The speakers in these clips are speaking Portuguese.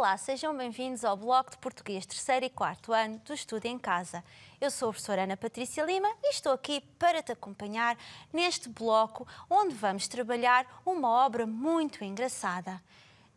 Olá, sejam bem-vindos ao Bloco de Português, terceiro e quarto ano do Estudo em Casa. Eu sou a professora Ana Patrícia Lima e estou aqui para te acompanhar neste bloco onde vamos trabalhar uma obra muito engraçada.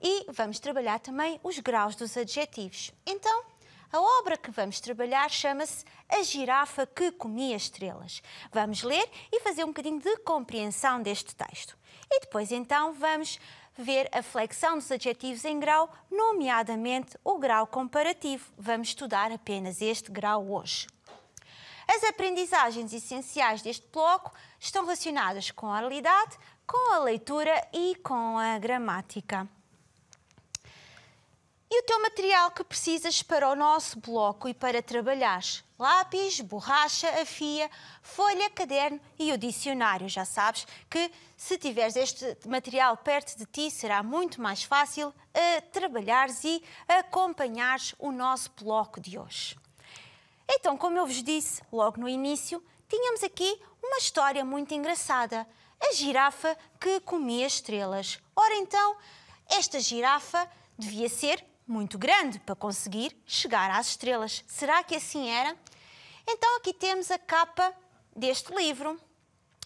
E vamos trabalhar também os graus dos adjetivos. Então, a obra que vamos trabalhar chama-se A Girafa que Comia Estrelas. Vamos ler e fazer um bocadinho de compreensão deste texto. E depois, então, vamos ver a flexão dos adjetivos em grau, nomeadamente o grau comparativo. Vamos estudar apenas este grau hoje. As aprendizagens essenciais deste bloco estão relacionadas com a oralidade, com a leitura e com a gramática. E o teu material que precisas para o nosso bloco e para trabalhares Lápis, borracha, afia, folha, caderno e o dicionário. Já sabes que se tiveres este material perto de ti, será muito mais fácil a trabalhares e acompanhares o nosso bloco de hoje. Então, como eu vos disse logo no início, tínhamos aqui uma história muito engraçada. A girafa que comia estrelas. Ora então, esta girafa devia ser muito grande para conseguir chegar às estrelas. Será que assim era? Então aqui temos a capa deste livro.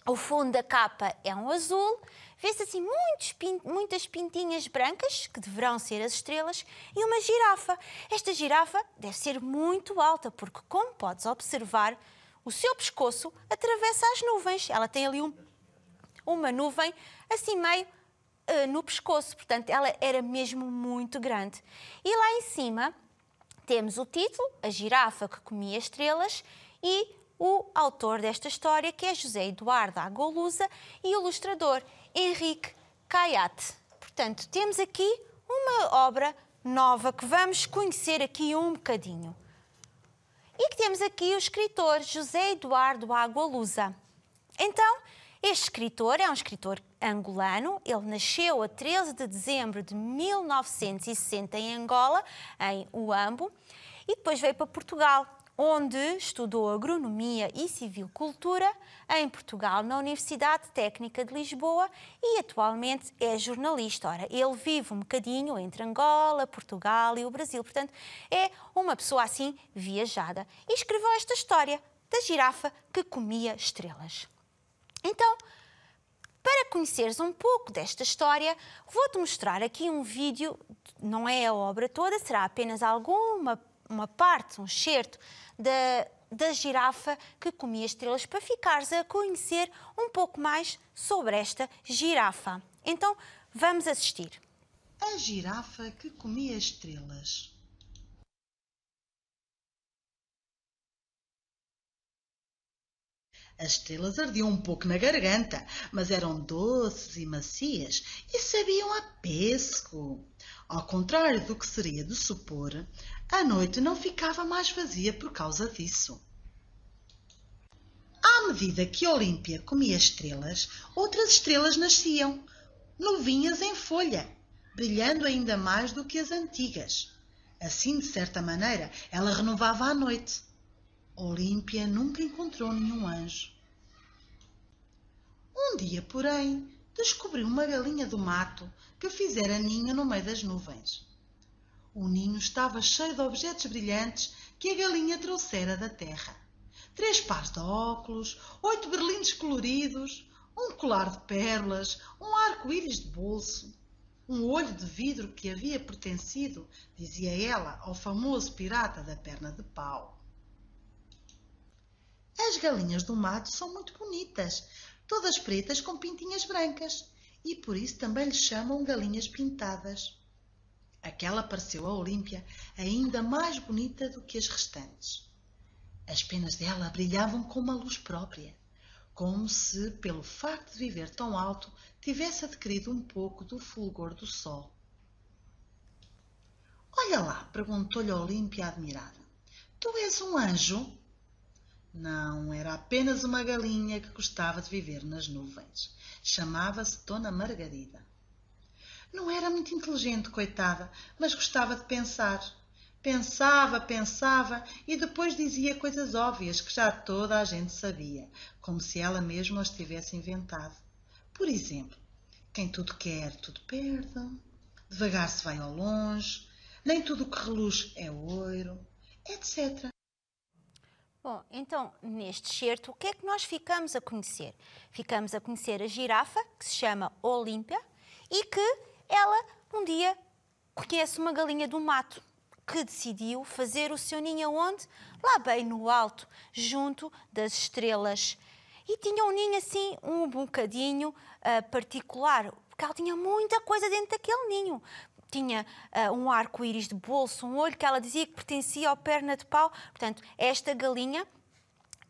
O fundo da capa é um azul, vê-se assim muitas pintinhas brancas, que deverão ser as estrelas, e uma girafa. Esta girafa deve ser muito alta, porque, como podes observar, o seu pescoço atravessa as nuvens. Ela tem ali um... uma nuvem assim meio eh, no pescoço, portanto, ela era mesmo muito grande. E lá em cima temos o título, A Girafa que Comia Estrelas, e o autor desta história, que é José Eduardo Agolusa, e o ilustrador Henrique Caiate. Portanto, temos aqui uma obra nova que vamos conhecer aqui um bocadinho. E que temos aqui o escritor José Eduardo Agualusa. Então, este escritor é um escritor angolano. Ele nasceu a 13 de dezembro de 1960 em Angola, em Uambo, e depois veio para Portugal, onde estudou agronomia e civil cultura em Portugal, na Universidade Técnica de Lisboa e atualmente é jornalista. Ora, ele vive um bocadinho entre Angola, Portugal e o Brasil, portanto, é uma pessoa assim viajada. E escreveu esta história da girafa que comia estrelas. Então, para conheceres um pouco desta história, vou-te mostrar aqui um vídeo, não é a obra toda, será apenas alguma uma parte, um excerto da, da girafa que comia estrelas, para ficares a conhecer um pouco mais sobre esta girafa. Então, vamos assistir. A girafa que comia estrelas. As estrelas ardiam um pouco na garganta, mas eram doces e macias e sabiam a pesco. Ao contrário do que seria de supor, a noite não ficava mais vazia por causa disso. À medida que Olímpia comia estrelas, outras estrelas nasciam, novinhas em folha, brilhando ainda mais do que as antigas. Assim, de certa maneira, ela renovava a noite Olímpia nunca encontrou nenhum anjo. Um dia, porém, descobriu uma galinha do mato que fizera ninho no meio das nuvens. O ninho estava cheio de objetos brilhantes que a galinha trouxera da terra. Três pares de óculos, oito berlindes coloridos, um colar de pérolas, um arco-íris de bolso, um olho de vidro que havia pertencido, dizia ela, ao famoso pirata da perna de pau. As galinhas do mato são muito bonitas, todas pretas com pintinhas brancas, e por isso também lhes chamam galinhas pintadas. Aquela pareceu a Olímpia ainda mais bonita do que as restantes. As penas dela brilhavam com uma luz própria, como se, pelo facto de viver tão alto, tivesse adquirido um pouco do fulgor do sol. Olha lá, perguntou-lhe a Olímpia admirada. Tu és um anjo? Não, era apenas uma galinha que gostava de viver nas nuvens. Chamava-se Dona Margarida. Não era muito inteligente, coitada, mas gostava de pensar. Pensava, pensava e depois dizia coisas óbvias que já toda a gente sabia, como se ela mesma as tivesse inventado. Por exemplo, quem tudo quer, tudo perde, devagar se vai ao longe, nem tudo o que reluz é ouro, etc. Bom, então, neste certo, o que é que nós ficamos a conhecer? Ficamos a conhecer a girafa, que se chama Olímpia, e que ela um dia conhece uma galinha do mato que decidiu fazer o seu ninho onde? Lá bem no alto, junto das estrelas. E tinha um ninho assim um bocadinho uh, particular, porque ela tinha muita coisa dentro daquele ninho tinha uh, um arco-íris de bolso, um olho que ela dizia que pertencia ao perna de pau. Portanto, esta galinha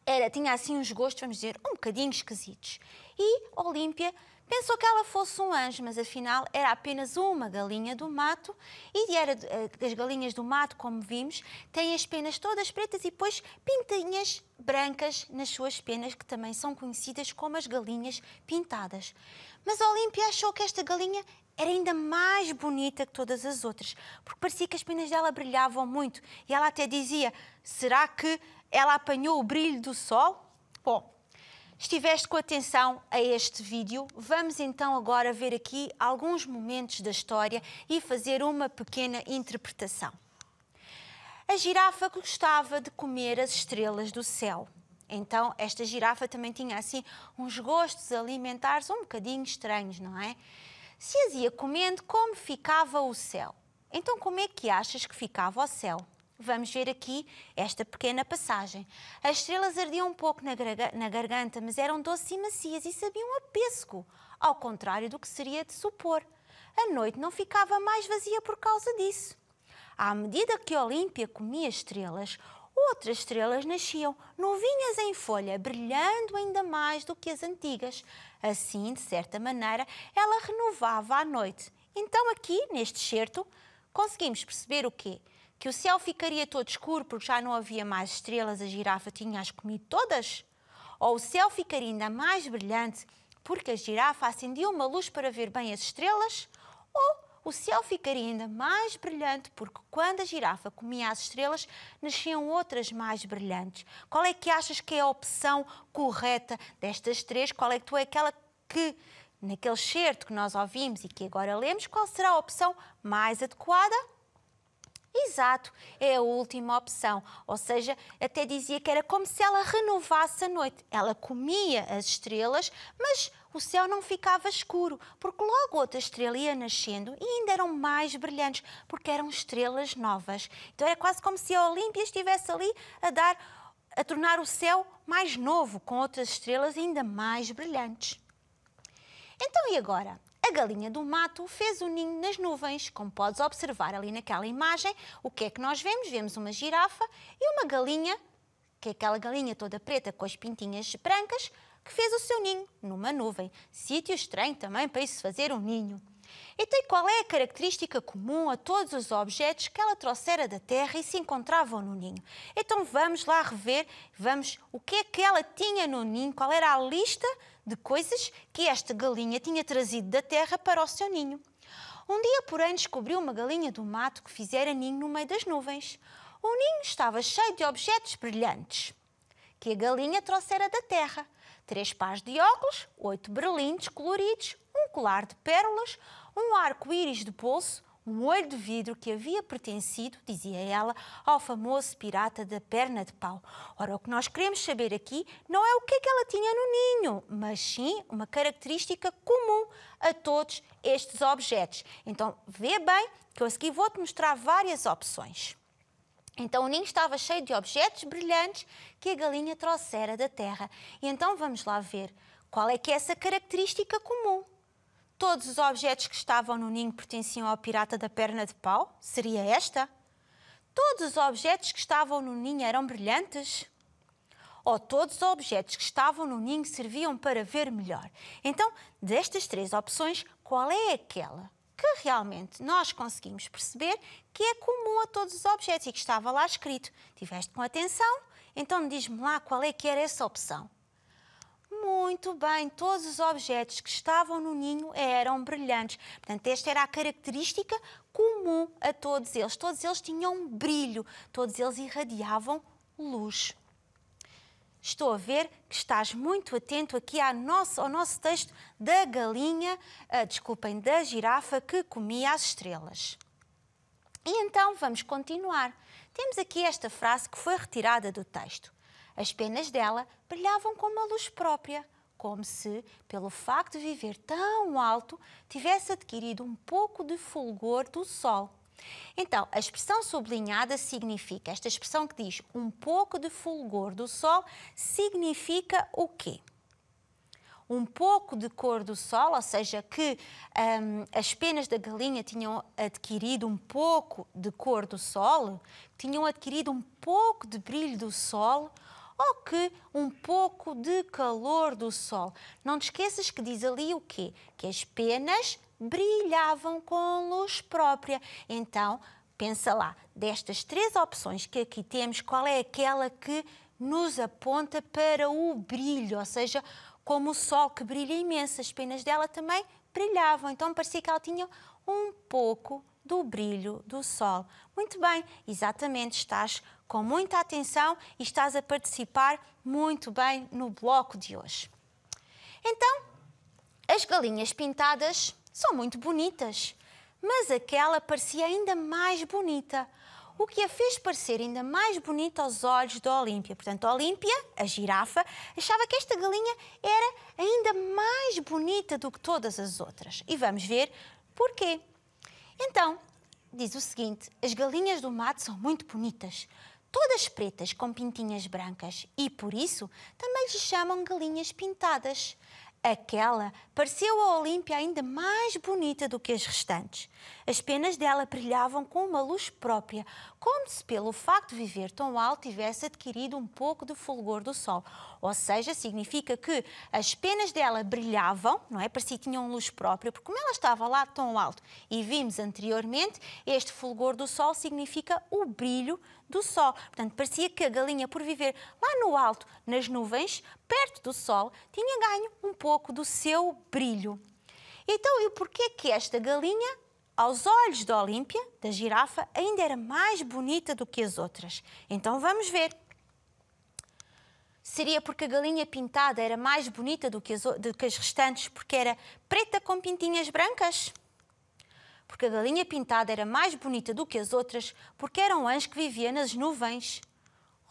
era, tinha assim uns gostos, vamos dizer, um bocadinho esquisitos. E Olímpia Pensou que ela fosse um anjo, mas afinal era apenas uma galinha do mato e era, eh, as galinhas do mato, como vimos, têm as penas todas pretas e depois pintinhas brancas nas suas penas, que também são conhecidas como as galinhas pintadas. Mas Olímpia achou que esta galinha era ainda mais bonita que todas as outras, porque parecia que as penas dela brilhavam muito e ela até dizia: será que ela apanhou o brilho do sol? Bom, Estiveste com atenção a este vídeo. Vamos então agora ver aqui alguns momentos da história e fazer uma pequena interpretação. A girafa gostava de comer as estrelas do céu. Então, esta girafa também tinha assim uns gostos alimentares um bocadinho estranhos, não é? Se as ia comendo, como ficava o céu? Então, como é que achas que ficava o céu? vamos ver aqui esta pequena passagem. As estrelas ardiam um pouco na, na garganta, mas eram doces e macias e sabiam a pêssego, ao contrário do que seria de supor. A noite não ficava mais vazia por causa disso. À medida que Olímpia comia estrelas, outras estrelas nasciam, novinhas em folha, brilhando ainda mais do que as antigas. Assim, de certa maneira, ela renovava a noite. Então, aqui, neste certo, conseguimos perceber o quê? que o céu ficaria todo escuro porque já não havia mais estrelas, a girafa tinha-as comido todas? Ou o céu ficaria ainda mais brilhante porque a girafa acendia uma luz para ver bem as estrelas? Ou o céu ficaria ainda mais brilhante porque quando a girafa comia as estrelas nasciam outras mais brilhantes. Qual é que achas que é a opção correta destas três? Qual é que tu é aquela que naquele certo que nós ouvimos e que agora lemos, qual será a opção mais adequada? Exato, é a última opção. Ou seja, até dizia que era como se ela renovasse a noite. Ela comia as estrelas, mas o céu não ficava escuro, porque logo outra estrela ia nascendo e ainda eram mais brilhantes, porque eram estrelas novas. Então era quase como se a Olímpia estivesse ali a dar a tornar o céu mais novo, com outras estrelas ainda mais brilhantes. Então, e agora? a galinha do mato fez o um ninho nas nuvens. Como podes observar ali naquela imagem, o que é que nós vemos? Vemos uma girafa e uma galinha, que é aquela galinha toda preta com as pintinhas brancas, que fez o seu ninho numa nuvem. Sítio estranho também para isso fazer um ninho. Então, qual é a característica comum a todos os objetos que ela trouxera da Terra e se encontravam no ninho? Então, vamos lá rever, vamos o que é que ela tinha no ninho, qual era a lista de coisas que esta galinha tinha trazido da terra para o seu ninho. Um dia, porém, descobriu uma galinha do mato que fizera ninho no meio das nuvens. O ninho estava cheio de objetos brilhantes que a galinha trouxera da terra. Três pares de óculos, oito berlindes coloridos, um colar de pérolas, um arco-íris de bolso, um olho de vidro que havia pertencido, dizia ela, ao famoso pirata da perna de pau. Ora, o que nós queremos saber aqui não é o que é que ela tinha no ninho, mas sim uma característica comum a todos estes objetos. Então, vê bem que eu a seguir vou-te mostrar várias opções. Então o ninho estava cheio de objetos brilhantes que a galinha trouxera da terra. E então vamos lá ver qual é que é essa característica comum todos os objetos que estavam no ninho pertenciam ao pirata da perna de pau? Seria esta? Todos os objetos que estavam no ninho eram brilhantes? Ou todos os objetos que estavam no ninho serviam para ver melhor? Então, destas três opções, qual é aquela que realmente nós conseguimos perceber que é comum a todos os objetos e que estava lá escrito? Tiveste com atenção? Então, diz-me lá qual é que era essa opção. Muito bem, todos os objetos que estavam no ninho eram brilhantes. Portanto, esta era a característica comum a todos eles. Todos eles tinham brilho, todos eles irradiavam luz. Estou a ver que estás muito atento aqui ao nosso, ao nosso texto da galinha, ah, desculpem, da girafa que comia as estrelas. E então vamos continuar. Temos aqui esta frase que foi retirada do texto. As penas dela brilhavam com uma luz própria, como se, pelo facto de viver tão alto, tivesse adquirido um pouco de fulgor do sol. Então, a expressão sublinhada significa, esta expressão que diz um pouco de fulgor do sol, significa o quê? Um pouco de cor do sol, ou seja, que hum, as penas da galinha tinham adquirido um pouco de cor do sol, tinham adquirido um pouco de brilho do sol, ou que um pouco de calor do sol. Não te esqueças que diz ali o quê? Que as penas brilhavam com luz própria. Então, pensa lá, destas três opções que aqui temos, qual é aquela que nos aponta para o brilho, ou seja, como o sol que brilha imenso, as penas dela também brilhavam, então parecia que ela tinha um pouco do brilho do sol. Muito bem, exatamente, estás com muita atenção e estás a participar muito bem no bloco de hoje. Então, as galinhas pintadas são muito bonitas, mas aquela parecia ainda mais bonita, o que a fez parecer ainda mais bonita aos olhos da Olímpia. Portanto, a Olímpia, a girafa, achava que esta galinha era ainda mais bonita do que todas as outras. E vamos ver porquê. Então, diz o seguinte: as galinhas do mato são muito bonitas, todas pretas com pintinhas brancas e, por isso, também lhes chamam galinhas pintadas. Aquela pareceu a Olímpia ainda mais bonita do que as restantes. As penas dela brilhavam com uma luz própria, como se pelo facto de viver tão alto tivesse adquirido um pouco de fulgor do sol. Ou seja, significa que as penas dela brilhavam, não é? Parecia que tinham luz própria, porque como ela estava lá tão alto e vimos anteriormente, este fulgor do sol significa o brilho do sol. Portanto, parecia que a galinha, por viver lá no alto, nas nuvens, perto do sol, tinha ganho um pouco do seu brilho. Então, e porquê que esta galinha aos olhos da Olímpia, da girafa, ainda era mais bonita do que as outras. Então vamos ver. Seria porque a galinha pintada era mais bonita do que as, do que as restantes, porque era preta com pintinhas brancas? Porque a galinha pintada era mais bonita do que as outras, porque era um anjo que vivia nas nuvens.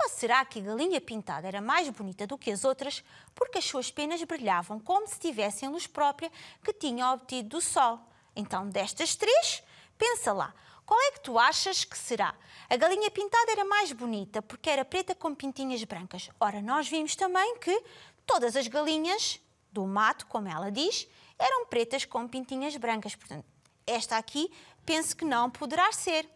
Ou será que a galinha pintada era mais bonita do que as outras porque as suas penas brilhavam como se tivessem luz própria que tinha obtido do sol? Então, destas três, pensa lá. Qual é que tu achas que será? A galinha pintada era mais bonita porque era preta com pintinhas brancas. Ora, nós vimos também que todas as galinhas do mato, como ela diz, eram pretas com pintinhas brancas. Portanto, esta aqui penso que não poderá ser.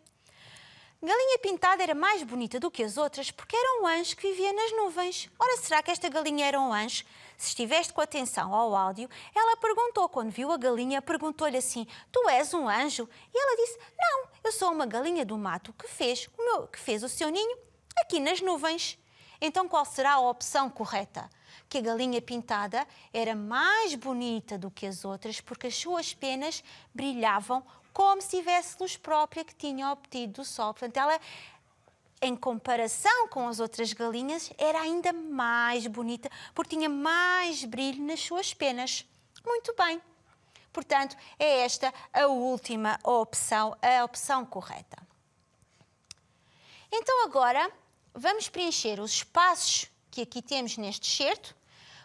Galinha pintada era mais bonita do que as outras porque era um anjo que vivia nas nuvens. Ora, será que esta galinha era um anjo? se estiveste com atenção ao áudio, ela perguntou, quando viu a galinha, perguntou-lhe assim: Tu és um anjo? E ela disse: Não, eu sou uma galinha do mato que fez o, meu, que fez o seu ninho aqui nas nuvens. Então, qual será a opção correta? Que a galinha pintada era mais bonita do que as outras porque as suas penas brilhavam como se tivesse luz própria que tinha obtido do sol. Portanto, ela em comparação com as outras galinhas, era ainda mais bonita porque tinha mais brilho nas suas penas. Muito bem. Portanto, é esta a última opção, a opção correta. Então, agora vamos preencher os espaços que aqui temos neste certo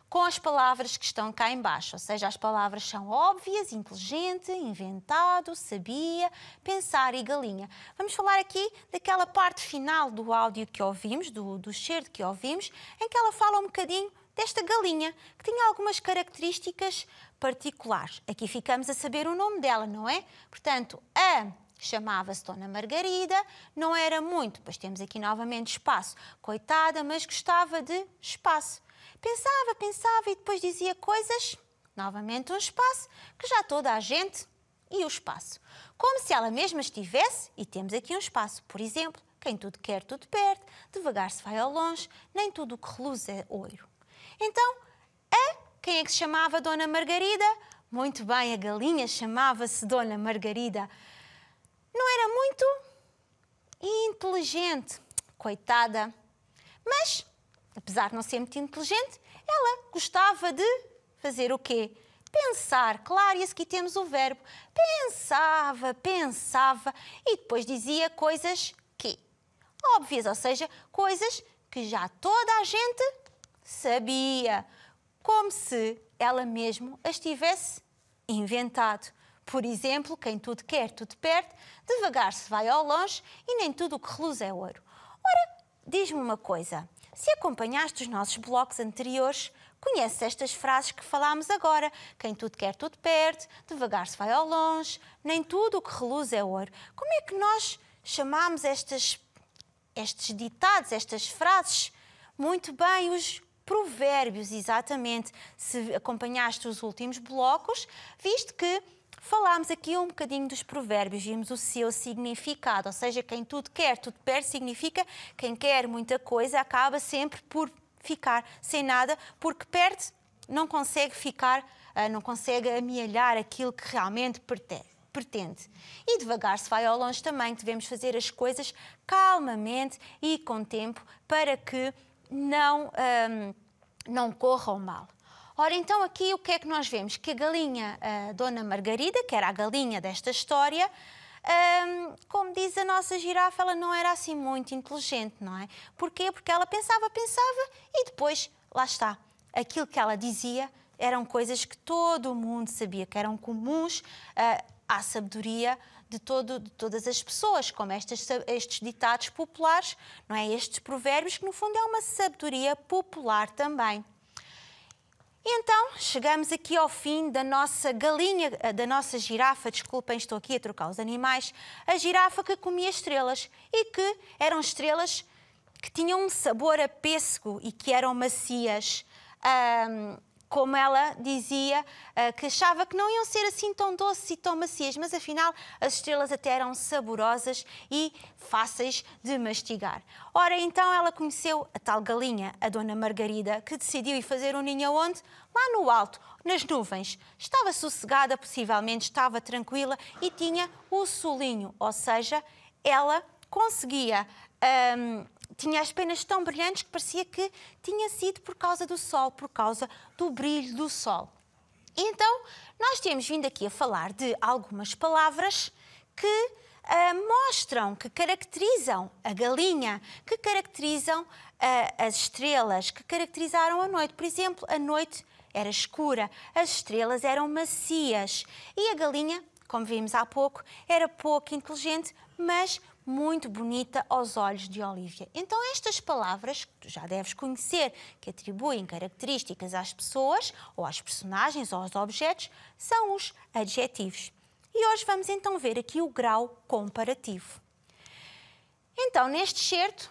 com as palavras que estão cá embaixo, ou seja, as palavras são óbvias, inteligente, inventado, sabia, pensar e galinha. Vamos falar aqui daquela parte final do áudio que ouvimos, do, do cerdo que ouvimos, em que ela fala um bocadinho desta galinha, que tinha algumas características particulares. Aqui ficamos a saber o nome dela, não é? Portanto, a chamava-se Dona Margarida, não era muito, pois temos aqui novamente espaço. Coitada, mas gostava de espaço. Pensava, pensava e depois dizia coisas. Novamente um espaço que já toda a gente e o espaço. Como se ela mesma estivesse, e temos aqui um espaço, por exemplo, quem tudo quer, tudo perde, devagar se vai ao longe, nem tudo o que reluz é ouro. Então, a quem é que se chamava Dona Margarida? Muito bem, a galinha chamava-se Dona Margarida. Não era muito inteligente, coitada, mas apesar de não ser muito inteligente, ela gostava de fazer o quê? Pensar, claro, e aqui temos o verbo. Pensava, pensava e depois dizia coisas que óbvias, ou seja, coisas que já toda a gente sabia, como se ela mesmo as tivesse inventado. Por exemplo, quem tudo quer, tudo perde, devagar se vai ao longe e nem tudo o que reluz é ouro. Ora, diz-me uma coisa. Se acompanhaste os nossos blocos anteriores, conheces estas frases que falámos agora. Quem tudo quer, tudo perde, devagar se vai ao longe, nem tudo o que reluz é ouro. Como é que nós chamamos estas, estes ditados, estas frases? Muito bem, os provérbios, exatamente. Se acompanhaste os últimos blocos, viste que falámos aqui um bocadinho dos provérbios, vimos o seu significado, ou seja, quem tudo quer, tudo perde, significa quem quer muita coisa acaba sempre por ficar sem nada, porque perde, não consegue ficar, ah, não consegue amealhar aquilo que realmente pretende. E devagar se vai ao longe também, devemos fazer as coisas calmamente e com tempo para que não, ah, não corram mal. Ora, então aqui o que é que nós vemos? Que a galinha a Dona Margarida, que era a galinha desta história, um, como diz a nossa girafa, ela não era assim muito inteligente, não é? Porquê? Porque ela pensava, pensava e depois, lá está, aquilo que ela dizia eram coisas que todo o mundo sabia, que eram comuns uh, à sabedoria de, todo, de, todas as pessoas, como estes, estes ditados populares, não é? Estes provérbios que, no fundo, é uma sabedoria popular também. Então, chegamos aqui ao fim da nossa galinha, eh, da nossa girafa, desculpem, estou aqui a trocar os animais, a girafa que comia estrelas e que eram estrelas que tinham um sabor a pêssego e que eram macias. Um, como ela dizia, eh, que achava que não iam ser assim tão doces e tão macias, mas afinal as estrelas até eram saborosas e fáceis de mastigar. Ora, então ela conheceu a tal galinha, a Dona Margarida, que decidiu ir fazer um ninho onde? Lá no alto, nas nuvens. Estava sossegada, possivelmente estava tranquila e tinha o solinho, ou seja, ela conseguia. Ehm, tinha as penas tão brilhantes que parecia que tinha sido por causa do sol, por causa do brilho do sol. Então, nós temos vindo aqui a falar de algumas palavras que uh, mostram, que caracterizam a galinha, que caracterizam uh, as estrelas, que caracterizaram a noite. Por exemplo, a noite era escura, as estrelas eram macias e a galinha, como vimos há pouco, era pouco inteligente, mas muito bonita aos olhos de Olivia. Então, estas palavras, que tu já deves conhecer, que atribuem características às pessoas, ou às personagens, ou aos objetos, são os adjetivos. E hoje vamos então ver aqui o grau comparativo. Então, neste certo,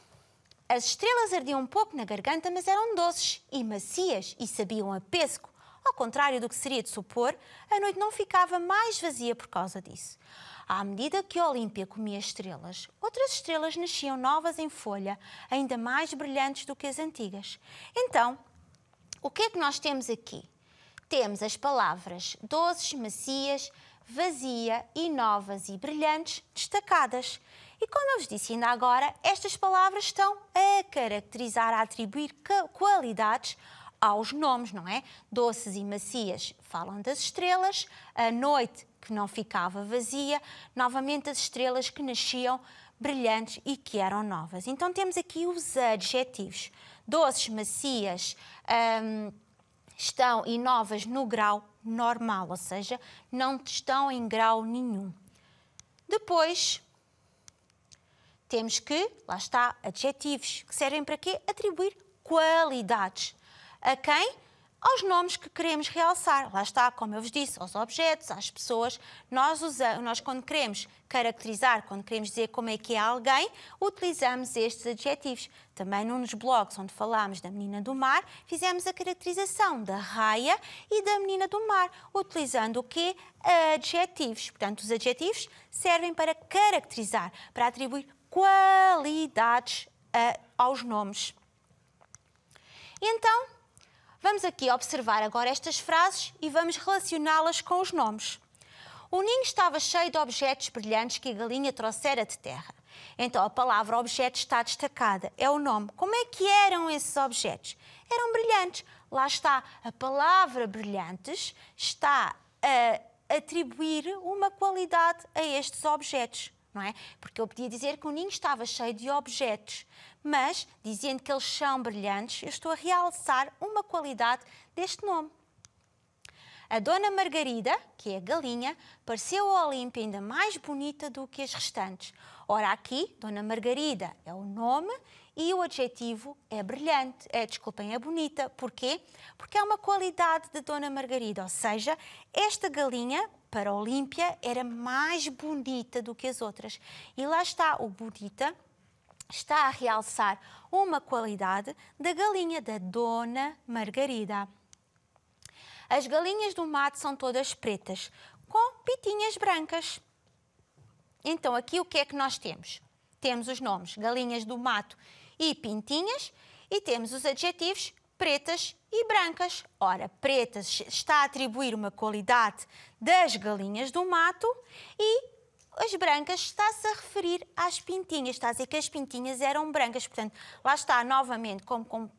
as estrelas ardiam um pouco na garganta, mas eram doces e macias e sabiam a pesco. Ao contrário do que seria de supor, a noite não ficava mais vazia por causa disso. À medida que a Olímpia comia estrelas, outras estrelas nasciam novas em folha, ainda mais brilhantes do que as antigas. Então, o que é que nós temos aqui? Temos as palavras doces, macias, vazia e novas e brilhantes destacadas. E como eu vos disse ainda agora, estas palavras estão a caracterizar, a atribuir qualidades aos nomes, não é? Doces e macias falam das estrelas, a noite que não ficava vazia, novamente as estrelas que nasciam brilhantes e que eram novas. Então temos aqui os adjetivos: doces, macias, hum, estão e novas no grau normal, ou seja, não estão em grau nenhum. Depois temos que, lá está, adjetivos, que servem para quê? Atribuir qualidades. A quem? aos nomes que queremos realçar. Lá está, como eu vos disse, aos objetos, às pessoas. Nós, usamos, nós quando queremos caracterizar, quando queremos dizer como é que é alguém, utilizamos estes adjetivos. Também num dos blogs onde falámos da menina do mar, fizemos a caracterização da raia e da menina do mar, utilizando o quê? Adjetivos. Portanto, os adjetivos servem para caracterizar, para atribuir qualidades a, eh, aos nomes. Então, Vamos aqui observar agora estas frases e vamos relacioná-las com os nomes. O ninho estava cheio de objetos brilhantes que a galinha trouxera de terra. Então a palavra objeto está destacada, é o nome. Como é que eram esses objetos? Eram brilhantes. Lá está, a palavra brilhantes está a atribuir uma qualidade a estes objetos. não É? Porque eu podia dizer que o ninho estava cheio de objetos, mas dizendo que eles são brilhantes, eu estou a realçar uma qualidade deste nome. A dona Margarida, que é a galinha, pareceu ao Olímpia ainda mais bonita do que as restantes. Ora, aqui, dona Margarida é o nome e o adjetivo é brilhante, é, desculpem, é bonita. Porquê? Porque é uma qualidade de dona Margarida, ou seja, esta galinha, para Olímpia, era mais bonita do que as outras. E lá está, o bonita está a realçar uma qualidade da galinha da Dona Margarida. As galinhas do mato são todas pretas, com pitinhas brancas. Então, aqui o que é que nós temos? Temos os nomes galinhas do mato e pintinhas e temos os adjetivos pretas e brancas. Ora, pretas está a atribuir uma qualidade das galinhas do mato e as brancas está-se a referir às pintinhas, está a dizer que as pintinhas eram brancas. Portanto, lá está, novamente, como, como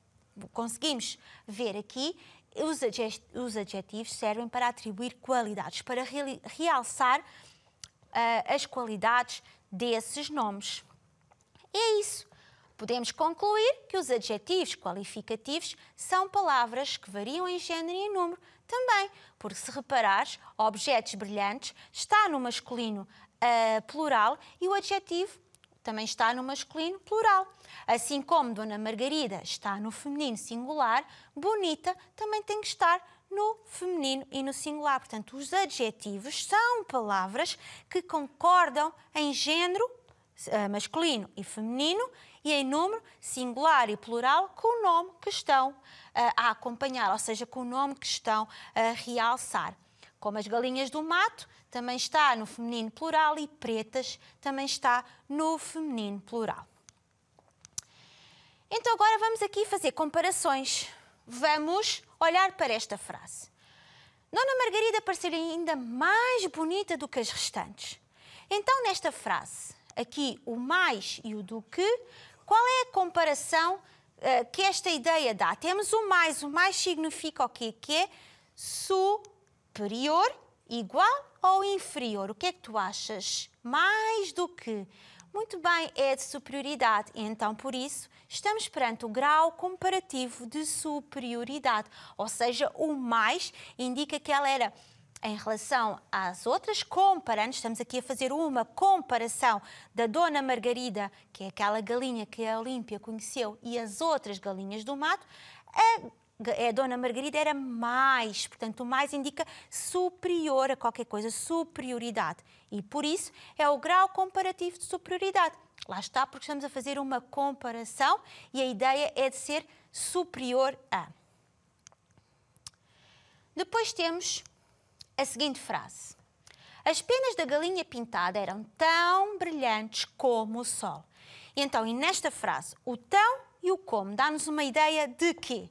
conseguimos ver aqui, os, adjet os adjetivos servem para atribuir qualidades, para re realçar uh, as qualidades desses nomes. E é isso. Podemos concluir que os adjetivos qualificativos são palavras que variam em género e em número também, porque se reparares, objetos brilhantes está no masculino uh, plural e o adjetivo também está no masculino plural. Assim como Dona Margarida está no feminino singular, bonita também tem que estar no feminino e no singular. Portanto, os adjetivos são palavras que concordam em género eh, masculino e feminino e em número singular e plural com o nome que estão eh, a acompanhar, ou seja, com o nome que estão a realçar. Como as galinhas do mato, também está no feminino plural e pretas também está no feminino plural. Então agora vamos aqui fazer comparações. Vamos olhar para esta frase. Dona Margarida parece ainda mais bonita do que as restantes. Então nesta frase, aqui o mais e o do que, qual é a comparação uh, que esta ideia dá? Temos o mais, o mais significa o quê? Que é superior Igual ou inferior? O que é que tu achas? Mais do que. Muito bem, é de superioridade. Então, por isso, estamos perante o um grau comparativo de superioridade. Ou seja, o mais indica que ela era em relação às outras, comparando, estamos aqui a fazer uma comparação da Dona Margarida, que é aquela galinha que a Olímpia conheceu, e as outras galinhas do mato, a a eh, Dona Margarida era mais, portanto, o mais indica superior a qualquer coisa, superioridade. E por isso é o grau comparativo de superioridade. Lá está, porque estamos a fazer uma comparação e a ideia é de ser superior a. Depois temos a seguinte frase: As penas da galinha pintada eram tão brilhantes como o sol. então, e nesta frase, o tão e o como dá-nos uma ideia de quê?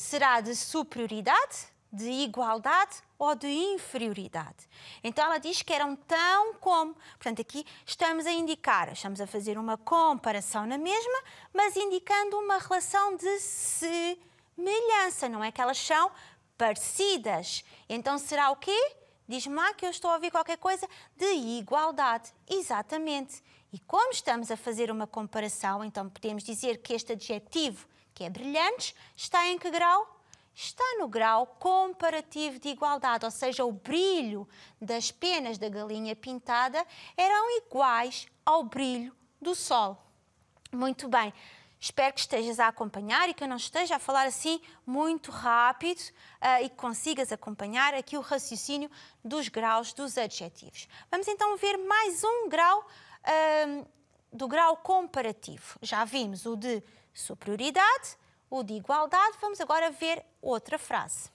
será de superioridade, de igualdade ou de inferioridade. Então ela diz que eram tão como. Portanto, aqui estamos a indicar, estamos a fazer uma comparação na mesma, mas indicando uma relação de semelhança, não é que elas são parecidas. Então será o quê? Diz-me lá que eu estou a ouvir qualquer coisa de igualdade. Exatamente. E como estamos a fazer uma comparação, então podemos dizer que este adjetivo, que é brilhantes, está em que grau? Está no grau comparativo de igualdade, ou seja, o brilho das penas da galinha pintada eram iguais ao brilho do sol. Muito bem. Espero que estejas a acompanhar e que eu não esteja a falar assim muito rápido uh, e que consigas acompanhar aqui o raciocínio dos graus dos adjetivos. Vamos então ver mais um grau um, do grau comparativo. Já vimos o de superioridade, o de igualdade, vamos agora ver outra frase.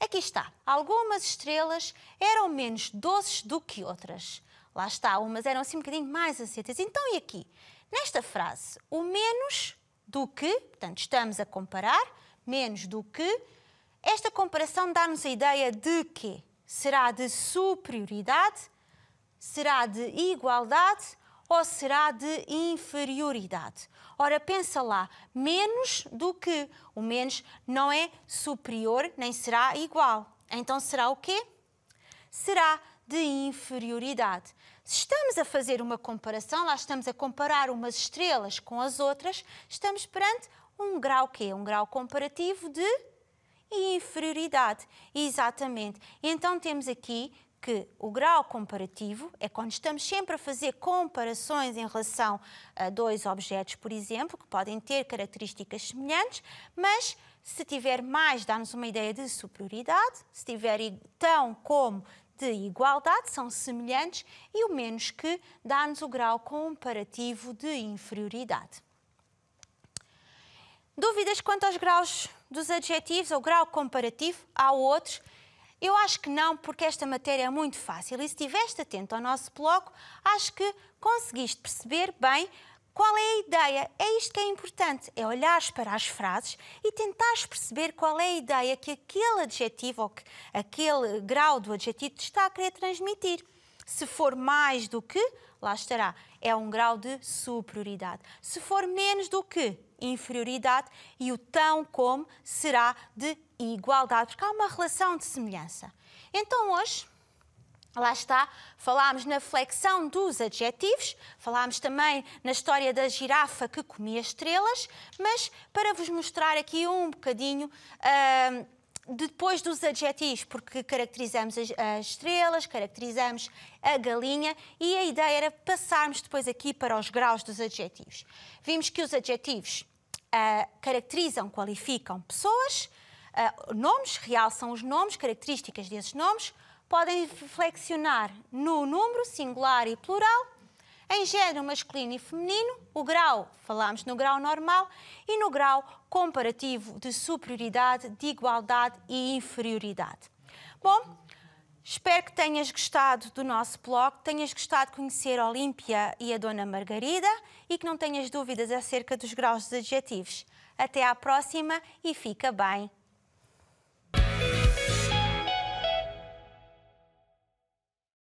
Aqui está. Algumas estrelas eram menos doces do que outras. Lá está, umas eram assim um bocadinho mais azedas. Então, e aqui? Nesta frase, o menos do que, portanto, estamos a comparar, menos do que, esta comparação dá-nos a ideia de que será de superioridade Será de igualdade ou será de inferioridade? Ora, pensa lá, menos do que. O menos não é superior nem será igual. Então será o quê? Será de inferioridade. Se estamos a fazer uma comparação, lá estamos a comparar umas estrelas com as outras, estamos perante um grau quê? Um grau comparativo de inferioridade. Exatamente. Então temos aqui que o grau comparativo é quando estamos sempre a fazer comparações em relação a dois objetos, por exemplo, que podem ter características semelhantes, mas se tiver mais, dá-nos uma ideia de superioridade, se tiver tão como de igualdade, são semelhantes, e o menos que dá-nos o grau comparativo de inferioridade. Dúvidas quanto aos graus dos adjetivos ou grau comparativo? Há outros eu acho que não, porque esta matéria é muito fácil e se estiveste atento ao nosso bloco, acho que conseguiste perceber bem qual é a ideia? É isto que é importante, é olhares para as frases e tentares perceber qual é a ideia que aquele adjetivo ou que aquele grau do adjetivo te está a querer transmitir. Se for mais do que, lá estará, é um grau de superioridade. Se for menos do que, inferioridade e o tão como será de igualdade, porque há uma relação de semelhança. Então hoje Lá está, falámos na flexão dos adjetivos, falámos também na história da girafa que comia estrelas, mas para vos mostrar aqui um bocadinho. Uh depois dos adjetivos, porque caracterizamos as, estrelas, caracterizamos a galinha e a ideia era passarmos depois aqui para os graus dos adjetivos. Vimos que os adjetivos uh, caracterizam, qualificam pessoas, uh, nomes, realçam os nomes, características desses nomes, podem flexionar no número singular e plural em género masculino e feminino, o grau, falámos no grau normal, e no grau comparativo de superioridade, de igualdade e inferioridade. Bom, espero que tenhas gostado do nosso blog, tenhas gostado de conhecer a Olímpia e a Dona Margarida e que não tenhas dúvidas acerca dos graus dos adjetivos. Até à próxima e fica bem!